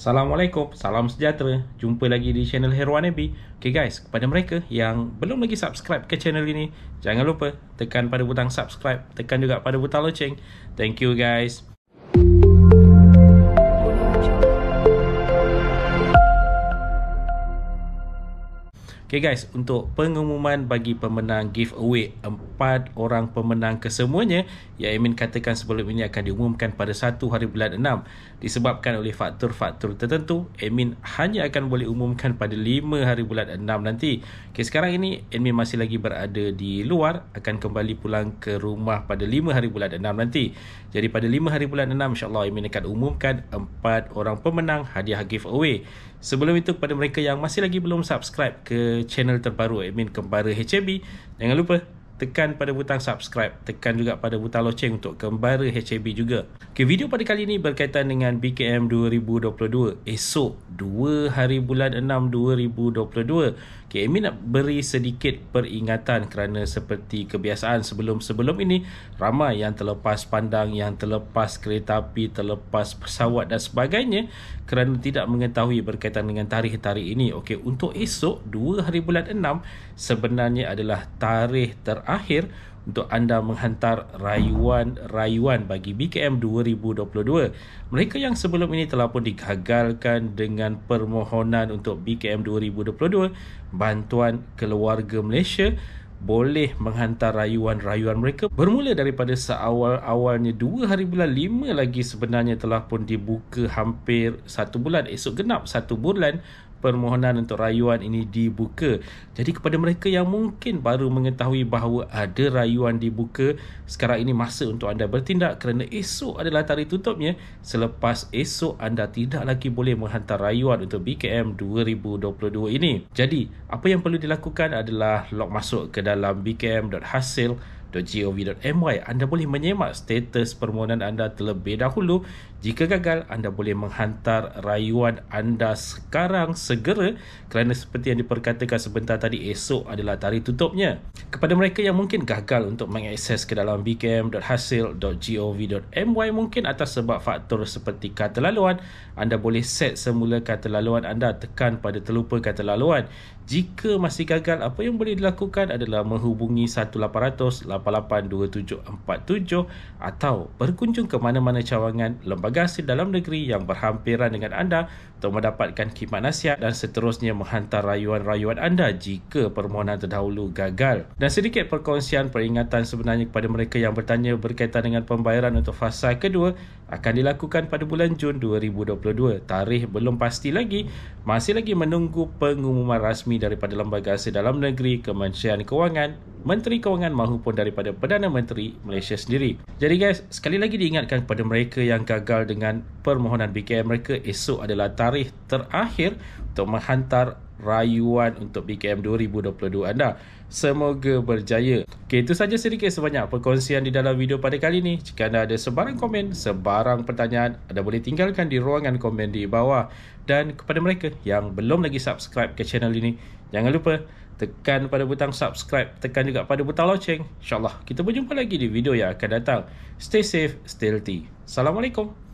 Assalamualaikum, salam sejahtera. Jumpa lagi di channel Herwan Abi. Okay guys, kepada mereka yang belum lagi subscribe ke channel ini, jangan lupa tekan pada butang subscribe, tekan juga pada butang loceng. Thank you guys. Okay guys, untuk pengumuman bagi pemenang giveaway empat orang pemenang kesemuanya yang Amin katakan sebelum ini akan diumumkan pada satu hari bulan enam disebabkan oleh faktor-faktor tertentu Amin hanya akan boleh umumkan pada lima hari bulan enam nanti Okay, sekarang ini Amin masih lagi berada di luar akan kembali pulang ke rumah pada lima hari bulan enam nanti Jadi pada lima hari bulan 6 insyaAllah Amin akan umumkan empat orang pemenang hadiah giveaway Sebelum itu kepada mereka yang masih lagi belum subscribe ke channel terbaru admin kembara HMB jangan lupa tekan pada butang subscribe tekan juga pada butang loceng untuk kembara HMB juga okay, video pada kali ini berkaitan dengan BKM 2022 esok 2 hari bulan 6 2022 Okay, Amy nak beri sedikit peringatan kerana seperti kebiasaan sebelum-sebelum ini ramai yang terlepas pandang, yang terlepas kereta api, terlepas pesawat dan sebagainya kerana tidak mengetahui berkaitan dengan tarikh-tarikh ini. Okay, untuk esok 2 hari bulan 6 sebenarnya adalah tarikh terakhir untuk anda menghantar rayuan-rayuan bagi BKM 2022. Mereka yang sebelum ini telah pun digagalkan dengan permohonan untuk BKM 2022, bantuan keluarga Malaysia boleh menghantar rayuan-rayuan mereka bermula daripada seawal-awalnya 2 hari bulan 5 lagi sebenarnya telah pun dibuka hampir 1 bulan esok genap 1 bulan permohonan untuk rayuan ini dibuka. Jadi kepada mereka yang mungkin baru mengetahui bahawa ada rayuan dibuka, sekarang ini masa untuk anda bertindak kerana esok adalah tarikh tutupnya. Selepas esok anda tidak lagi boleh menghantar rayuan untuk BKM 2022 ini. Jadi apa yang perlu dilakukan adalah log masuk ke dalam bkm.hasil.com www.gov.my anda boleh menyemak status permohonan anda terlebih dahulu jika gagal anda boleh menghantar rayuan anda sekarang segera kerana seperti yang diperkatakan sebentar tadi esok adalah tarikh tutupnya kepada mereka yang mungkin gagal untuk mengakses ke dalam bkm.hasil.gov.my mungkin atas sebab faktor seperti kata laluan anda boleh set semula kata laluan anda tekan pada terlupa kata laluan jika masih gagal apa yang boleh dilakukan adalah menghubungi 1800 0377108847 atau berkunjung ke mana-mana cawangan lembaga hasil dalam negeri yang berhampiran dengan anda untuk mendapatkan khidmat nasihat dan seterusnya menghantar rayuan-rayuan anda jika permohonan terdahulu gagal. Dan sedikit perkongsian peringatan sebenarnya kepada mereka yang bertanya berkaitan dengan pembayaran untuk fasa kedua akan dilakukan pada bulan Jun 2022. Tarikh belum pasti lagi, masih lagi menunggu pengumuman rasmi daripada Lembaga Asa Dalam Negeri, Kementerian Kewangan, Menteri Kewangan maupun daripada Perdana Menteri Malaysia sendiri. Jadi guys, sekali lagi diingatkan kepada mereka yang gagal dengan permohonan BKM mereka, esok adalah tarikh terakhir untuk menghantar rayuan untuk BKM 2022 anda. Semoga berjaya. Okay, itu saja sedikit sebanyak perkongsian di dalam video pada kali ini. Jika anda ada sebarang komen, sebarang pertanyaan, anda boleh tinggalkan di ruangan komen di bawah. Dan kepada mereka yang belum lagi subscribe ke channel ini, jangan lupa tekan pada butang subscribe, tekan juga pada butang loceng. InsyaAllah kita berjumpa lagi di video yang akan datang. Stay safe, stay healthy. Assalamualaikum.